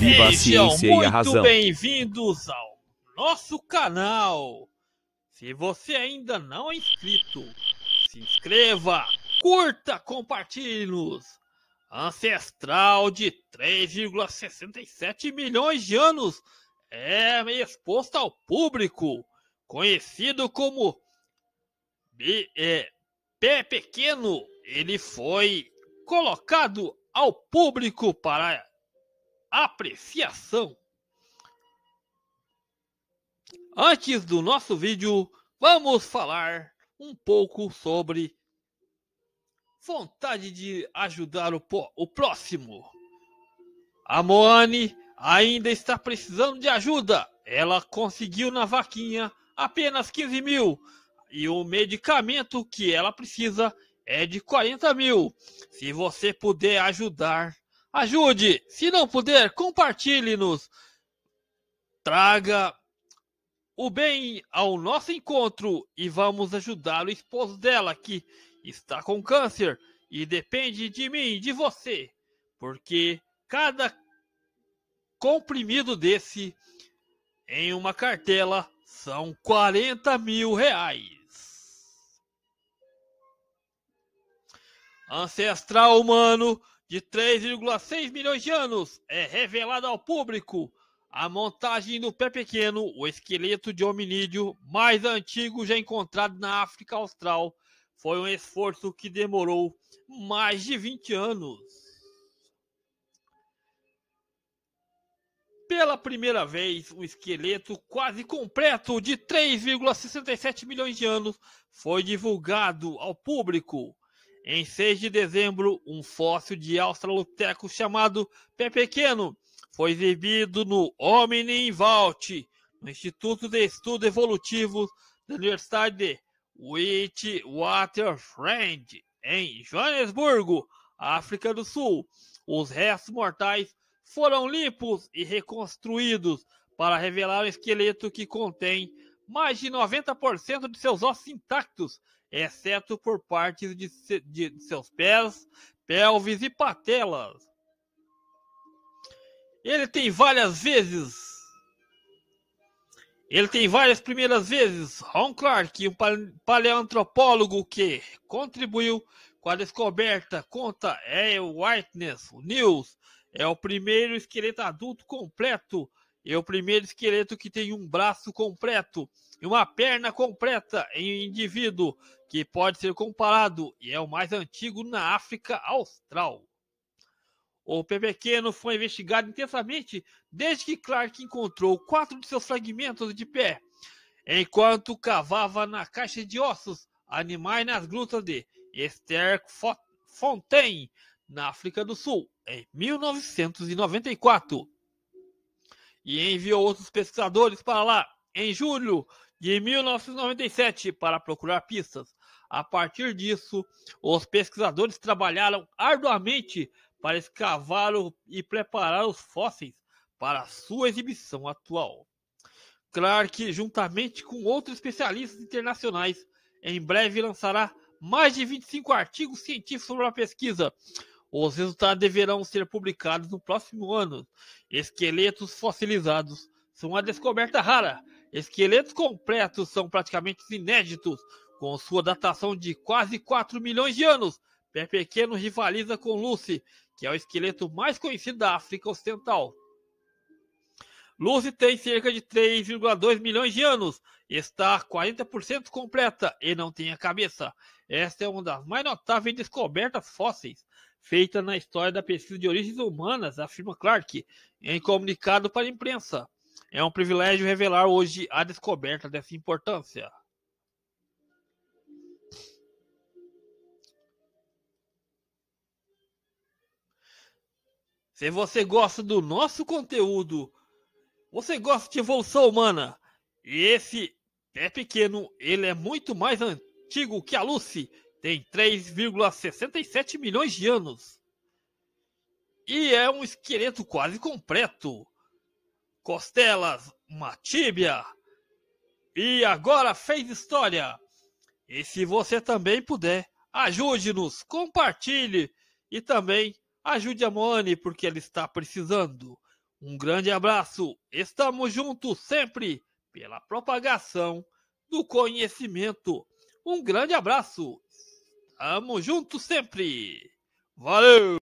Viva a ciência e a razão. Muito bem-vindos ao nosso canal. Se você ainda não é inscrito, se inscreva, curta, compartilhe-nos. Ancestral de 3,67 milhões de anos é exposto ao público, conhecido como é, Pé Pequeno. Ele foi colocado ao público para apreciação. Antes do nosso vídeo, vamos falar um pouco sobre vontade de ajudar o, o próximo. A Moane ainda está precisando de ajuda. Ela conseguiu na vaquinha apenas 15 mil e o medicamento que ela precisa é de 40 mil. Se você puder ajudar, Ajude! Se não puder, compartilhe-nos. Traga o bem ao nosso encontro e vamos ajudar o esposo dela que está com câncer e depende de mim, de você, porque cada comprimido desse em uma cartela são 40 mil reais. Ancestral humano de 3,6 milhões de anos, é revelada ao público a montagem do pé pequeno, o esqueleto de hominídeo mais antigo já encontrado na África Austral. Foi um esforço que demorou mais de 20 anos. Pela primeira vez, o esqueleto quase completo de 3,67 milhões de anos foi divulgado ao público. Em 6 de dezembro, um fóssil de australoteco chamado Pé Pequeno foi exibido no Omni Vault, no Instituto de Estudos Evolutivos da Universidade de Witwatersrand, em Joanesburgo, África do Sul. Os restos mortais foram limpos e reconstruídos para revelar um esqueleto que contém mais de 90% de seus ossos intactos exceto por partes de, se, de seus pés, pelvis e patelas. Ele tem várias vezes. Ele tem várias primeiras vezes. Ron Clark, um paleantropólogo que contribuiu com a descoberta, conta é Whiteness News. É o primeiro esqueleto adulto completo é o primeiro esqueleto que tem um braço completo e uma perna completa em um indivíduo, que pode ser comparado e é o mais antigo na África Austral. O pepequeno foi investigado intensamente desde que Clark encontrou quatro de seus fragmentos de pé, enquanto cavava na caixa de ossos animais nas grutas de Sterkfontein, na África do Sul, em 1994 e enviou outros pesquisadores para lá em julho de 1997 para procurar pistas. A partir disso, os pesquisadores trabalharam arduamente para escavar e preparar os fósseis para sua exibição atual. Clark, juntamente com outros especialistas internacionais, em breve lançará mais de 25 artigos científicos sobre a pesquisa, os resultados deverão ser publicados no próximo ano. Esqueletos fossilizados são uma descoberta rara. Esqueletos completos são praticamente inéditos, com sua datação de quase 4 milhões de anos. Pé Pequeno rivaliza com Lucy, que é o esqueleto mais conhecido da África Ocidental. Lucy tem cerca de 3,2 milhões de anos, está 40% completa e não tem a cabeça. Esta é uma das mais notáveis descobertas fósseis feita na história da pesquisa de origens humanas, afirma Clark, em comunicado para a imprensa. É um privilégio revelar hoje a descoberta dessa importância. Se você gosta do nosso conteúdo, você gosta de evolução humana, e esse é pequeno, ele é muito mais antigo que a Lucy tem 3,67 milhões de anos e é um esqueleto quase completo. Costelas, uma tíbia e agora fez história. E se você também puder, ajude-nos, compartilhe e também ajude a Moane porque ela está precisando. Um grande abraço, estamos juntos sempre pela propagação do conhecimento. Um grande abraço. Tamo junto sempre! Valeu!